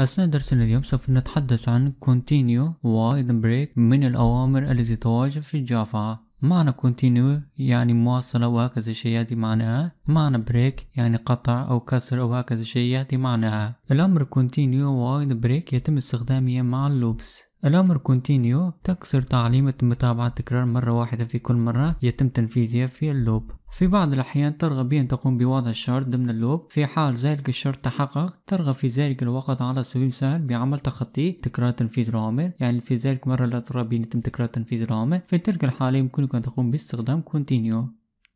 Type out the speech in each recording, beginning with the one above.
أثناء درسنا اليوم سوف نتحدث عن continue وايد break من الأوامر التي تواجد في الجافعة معنى continue يعني مواصلة وهكذا شيء يأتي معناها معنى break يعني قطع أو كسر أو هكذا شيء يأتي معناها الأمر continue وايد break يتم استخدامه مع اللوبس الأمر كونتينيو تكسر تعليمة متابعة تكرار مرة واحدة في كل مرة يتم تنفيذها في اللوب في بعض الأحيان ترغب بأن تقوم بوضع الشرط ضمن اللوب في حال ذلك الشرط تحقق ترغب في ذلك الوقت على سبيل المثال بعمل تخطي تكرار تنفيذ العمر يعني في ذلك مرة لا ترغب بأن يتم تكرار تنفيذ العمر في تلك الحالة يمكنك أن تقوم باستخدام كونتينيو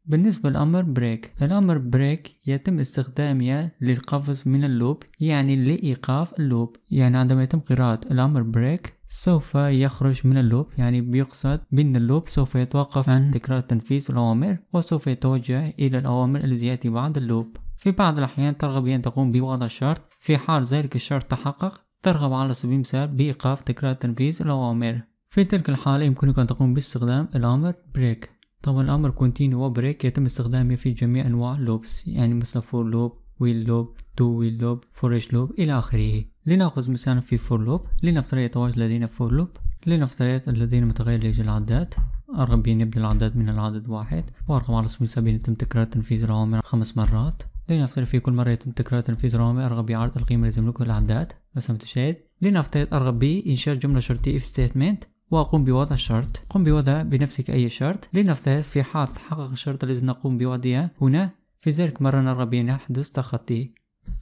بالنسبة للأمر بريك الأمر بريك يتم استخدامه للقفز من اللوب يعني لإيقاف اللوب يعني عندما يتم قراءة الأمر بريك سوف يخرج من اللوب يعني بيقصد بأن اللوب سوف يتوقف عن تكرار تنفيذ الأوامر وسوف يتوجه إلى الأوامر التي يأتي بعد اللوب في بعض الأحيان ترغب أن تقوم بوضع شرط في حال ذلك الشرط تحقق ترغب على سبيل المثال بإيقاف تكرار تنفيذ الأوامر في تلك الحالة يمكنك أن تقوم باستخدام الأمر بريك طبعا الأمر كونتينيو وبريك يتم استخدامه في جميع أنواع اللوبس يعني مثل فور لوب ويل لوب دو ويل لوب فور لوب الى اخره لنأخذ مثال في فور لوب لنفترض يتواجد لدينا فور لوب لنفترض لدينا متغير يجي العداد الرقم يبدا العدد من العدد واحد وأرقام على سبيل السبيل يتم تكرار تنفيذ الأوامر خمس مرات لنفترض في كل مرة يتم تكرار تنفيذ الأوامر أرغب يعرض القيمة التي تملكها العداد رسم تشاهد لنفترض أرغب بإنشاء جملة شرطية if statement وأقوم بوضع الشرط قم بوضع بنفسك أي شرط لنفترض في حال تحقق الشرط الذي نقوم بوضعه هنا في ذلك مرة نرغب أن يحدث تخطي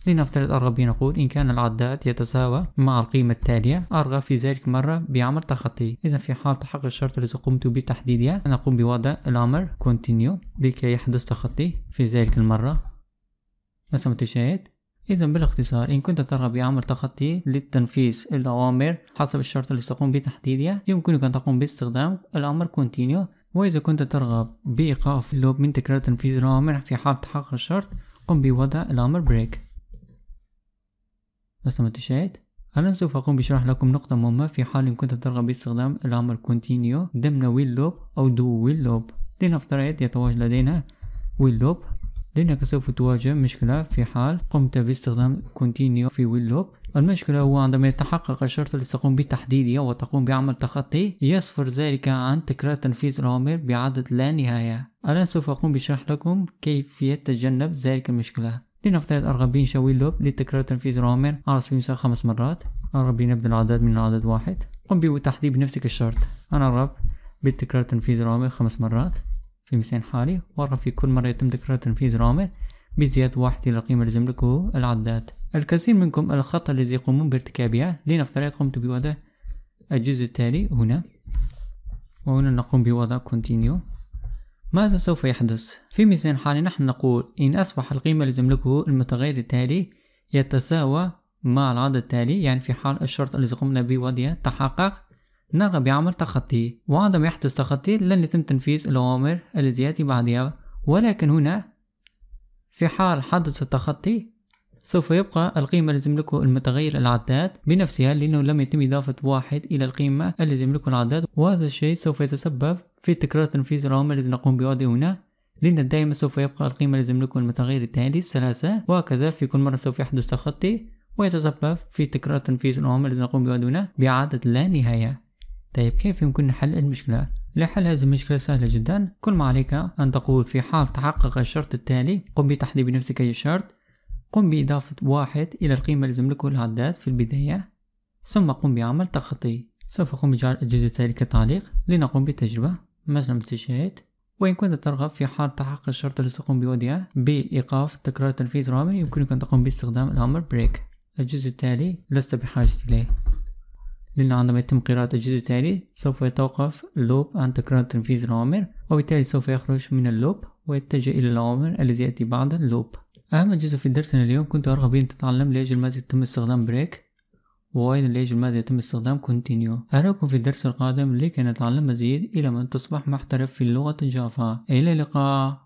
لنفترض أرغب نقول إن كان العداد يتساوى مع القيمة التالية أرغب في ذلك مرة بعمل تخطي إذا في حال تحقق الشرط الذي قمت بتحديده نقوم بوضع الأمر continue لكي يحدث تخطي في ذلك المرة مثل ما تشاهد إذا بالاختصار إن كنت ترغب بعمل تخطي للتنفيذ الأوامر حسب الشرط الذي تقوم بتحديده يمكنك أن تقوم باستخدام الأمر continue وإذا كنت ترغب بإيقاف اللوب من تكرار تنفيذ الأوامر في حال تحقق الشرط قم بوضع الأمر break ما تشاهد الآن سوف أقوم بشرح لكم نقطة مهمة في حال إن كنت ترغب باستخدام الأمر continue ضمن ويل loop أو do ويل loop لنفترض يتواجد لدينا ويل loop لأنك سوف تواجه مشكلة في حال قمت باستخدام continue في ويل loop المشكلة هو عندما يتحقق الشرط الذي تقوم بتحديده وتقوم بعمل تخطي يصفر ذلك عن تكرار تنفيذ الأوامر بعدد لا نهاية الآن سوف أقوم بشرح لكم كيف يتجنب ذلك المشكلة لنفترض أرغب شوي لوب لتكرار تنفيذ الأوامر على سبيل المثال خمس مرات أرغب نبدأ العدد من العدد واحد قم بتحديد بنفسك الشرط أنا أرغب بالتكرار تنفيذ الأوامر خمس مرات في مثال حالي وأرغب في كل مرة يتم تكرار تنفيذ الأوامر بزيادة واحد إلى القيمة التي تملكه العداد الكثير منكم الخطأ الذي يقومون بارتكابها لنفترض قمت بوضع الجزء التالي هنا وهنا نقوم بوضع continue ماذا سوف يحدث؟ في مثال حالي نحن نقول إن أصبح القيمة التي تملكه المتغير التالي يتساوى مع العدد التالي يعني في حال الشرط الذي قمنا بوضعه تحقق نرغب بعمل تخطي وعندما يحدث تخطي لن يتم تنفيذ الأوامر التي يأتي بعدها ولكن هنا في حال حدث التخطي سوف يبقى القيمة التي يملكه المتغير العداد بنفسها لأنه لم يتم إضافة واحد إلى القيمة التي يملكه العداد وهذا الشيء سوف يتسبب في تكرار تنفيذ العمل الذي نقوم بوضعه هنا لأن دائما سوف يبقى القيمة التي يملكه المتغير التالي ثلاثة وهكذا في كل مرة سوف يحدث تخطي ويتسبب في تكرار تنفيذ العمل الذي نقوم بوضعه هنا بعدد لا نهاية طيب كيف يمكننا حل المشكلة؟ لحل هذه المشكلة سهلة جدا كل ما عليك أن تقول في حال تحقق الشرط التالي قم بتحديد بنفسك أي شرط قم بإضافة واحد إلى القيمة التي تملكه العداد في البداية ثم قم بعمل تخطي سوف قم بجعل أجهزة التالي كتعليق لنقوم بالتجربة مثلا بالتشهيد وإن كنت ترغب في حال تحقق الشرط الذي تقوم بوضعه بإيقاف تكرار تنفيذ الأوامر يمكنك أن تقوم باستخدام الأمر بريك الجزء التالي لست بحاجة إليه لأن عندما يتم قراءة الجزء التالي سوف يتوقف اللوب عن تكرار تنفيذ الأوامر وبالتالي سوف يخرج من اللوب ويتجه إلى الأوامر الذي يأتي بعد اللوب أهم جزء في درسنا اليوم كنت أرغب أن تتعلم ليش ماذا يتم استخدام بريك وأيضا ليش ماذا يتم استخدام كونتينيو أراكم في الدرس القادم لكي نتعلم مزيد إلى أن تصبح محترف في اللغة جافا إلى اللقاء